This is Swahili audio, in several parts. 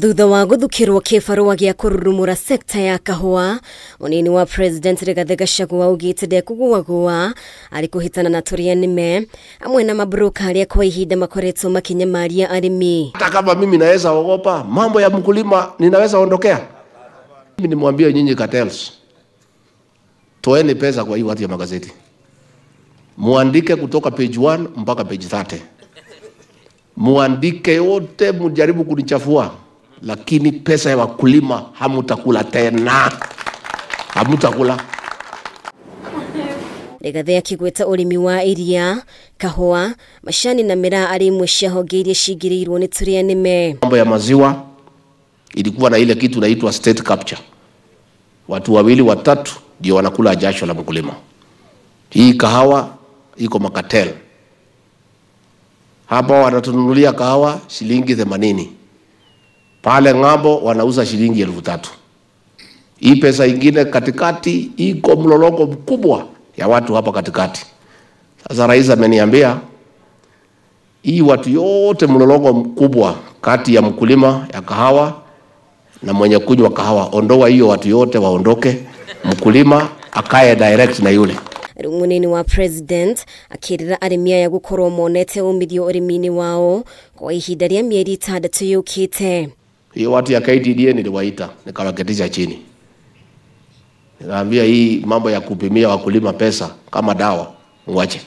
thutha wa guthukirwo kibarua gia kururumura sekta ya kahua unini wa president rigathe gacagua ugite ndekuguagua ari kuhitana na turia nime amwe na mabroka aria kwa ihinda makoretwo makinyamaria arimi hata kama mimi naweza ogopa mambo ya mkulima ninaweza ondokea mimi nimwambie nyinyi cartels toeni pesa kwa hii watu ya magazeti muandike kutoka page 1 mpaka page 30 muandike yote mjaribu kunichafua, lakini pesa ya wakulima hamutakula tena, hamutakula regathe kigweta urimi wa iria kahoa mashani na miraa ari imwe ciahongeirie ciingĩrĩirwo nĩ tũrĩa nime mambo ya maziwa ilikuwa na ile kitu naitwa state capture watu wawili watatu ndio wanakula jasho la mkulima hii kahawa iko makatel hapa wanatununulia kahawa shilingi 80. Pale ng'ambo wanauza shilingi elfu tatu. Hii pesa ingine katikati iko mlolongo mkubwa ya watu hapa katikati. Sasa rais ameniambia hii watu yote mlolongo mkubwa kati ya mkulima ya kahawa na mwenye kunywa kahawa, ondoa hiyo, watu yote waondoke, mkulima akae direct na yule munini wa president akirira aremia ya gukorwo monete umithio urimini wao kwa ihinda rĩa mieri itandatu yukite hiyo watu ya KTDA niliwaita nikawaketisha chini nikaambia hii mambo ya kupimia wakulima pesa kama dawa mwache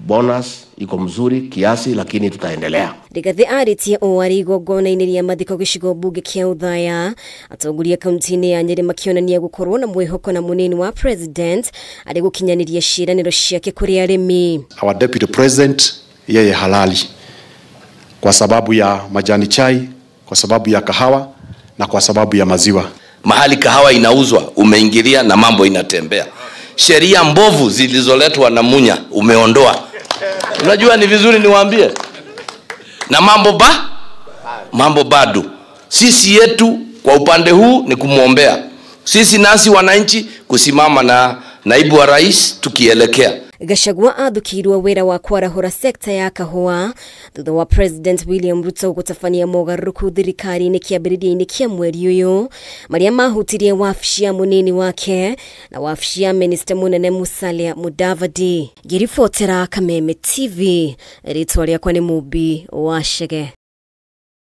bonus iko mzuri kiasi lakini tutaendelea rigathi aritie o arĩ igongona-inĩ rĩa mathiko gĩcigo mbunge kĩa uthaya atongoria kaunti-inĩ ya nyeri makĩonania gũkorwo na mwĩhoko na munini wa president arĩ gũkinyanĩria ciĩranĩro ciake kũrĩ arĩmi our deputy president yeye halali kwa sababu ya majani chai kwa sababu ya kahawa na kwa sababu ya maziwa mahali kahawa inauzwa umeingilia na mambo inatembea sheria mbovu zilizoletwa na Munya umeondoa. Unajua ni vizuri niwaambie, na mambo ba mambo bado. Sisi yetu kwa upande huu ni kumwombea, sisi nasi wananchi kusimama na naibu wa rais tukielekea gashagwa adukirwa wera wa kwarahura sekta ya kahua thutha wa president william ruto gutabania mogaruruku thirikari-ini kiambĩrĩria-inĩ kia mweri ũyũ maria mahutirie wabici ya munini wake na wabici ya minista munene musalia mudavadi ngĩribotera kameme tv rĩtwa rĩakwa ni mũmbi wa shege